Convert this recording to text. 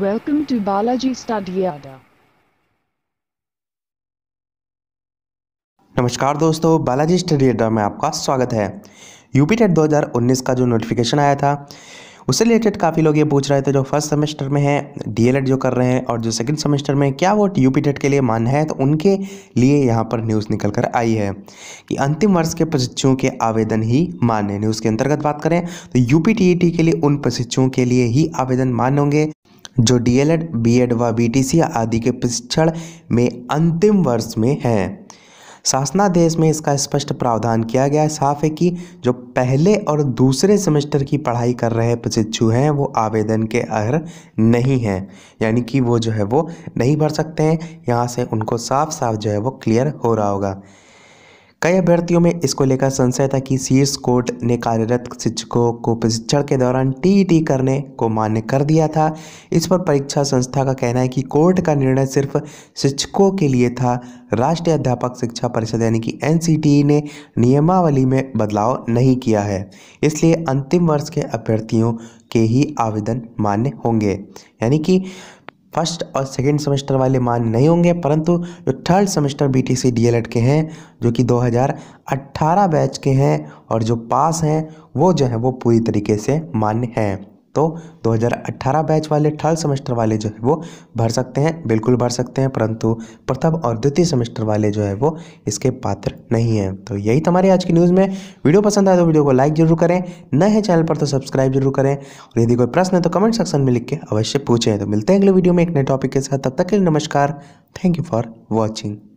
Welcome to Balaji Studyada. नमस्कार दोस्तों Balaji study अड्डा में आपका स्वागत है यूपी टेट 2019 का जो नोटिफिकेशन आया था उससे रिलेटेड काफ़ी लोग ये पूछ रहे थे जो फर्स्ट सेमेस्टर में है डीएलएड जो कर रहे हैं और जो सेकंड सेमेस्टर में क्या वो यूपी टेट के लिए मान्य है तो उनके लिए यहाँ पर न्यूज़ निकल कर आई है कि अंतिम वर्ष के प्रशिक्षुओं के आवेदन ही मान्य न्यूज़ के अंतर्गत बात करें तो यूपी टी e के लिए उन प्रशिक्षुओं के लिए ही आवेदन मान्य होंगे जो डीएलएड, बीएड व बीटीसी आदि के प्रशिक्षण में अंतिम वर्ष में हैं शासनादेश में इसका स्पष्ट प्रावधान किया गया है साफ है कि जो पहले और दूसरे सेमेस्टर की पढ़ाई कर रहे प्रशिक्षु हैं वो आवेदन के अहर नहीं हैं यानी कि वो जो है वो नहीं भर सकते हैं यहाँ से उनको साफ साफ जो है वो क्लियर हो रहा होगा कई अभ्यर्थियों में इसको लेकर संशय था कि शीर्ष कोर्ट ने कार्यरत शिक्षकों को प्रशिक्षण के दौरान टीईटी करने को मान्य कर दिया था इस पर परीक्षा संस्था का कहना है कि कोर्ट का निर्णय सिर्फ शिक्षकों के लिए था राष्ट्रीय अध्यापक शिक्षा परिषद यानी कि एन ने नियमावली में बदलाव नहीं किया है इसलिए अंतिम वर्ष के अभ्यर्थियों के ही आवेदन मान्य होंगे यानी कि फर्स्ट और सेकेंड सेमेस्टर वाले मान्य नहीं होंगे परंतु जो third semester B T C के हैं जो कि 2018 बैच के हैं और जो पास हैं वो जो है वो पूरी तरीके से मान्य हैं तो 2018 बैच वाले थर्ड सेमेस्टर वाले जो है वो भर सकते हैं बिल्कुल भर सकते हैं परंतु प्रथम और द्वितीय सेमेस्टर वाले जो है वो इसके पात्र नहीं हैं तो यही तुम्हारे आज की न्यूज़ में वीडियो पसंद आए तो वीडियो को लाइक जरूर करें नए हैं चैनल पर तो सब्सक्राइब जरूर करें और यदि कोई प्रश्न है तो कमेंट सेक्शन में लिख के अवश्य पूछें तो मिलते हैं अगले वीडियो में एक नए टॉपिक के साथ तब तक के लिए नमस्कार थैंक यू फॉर वॉचिंग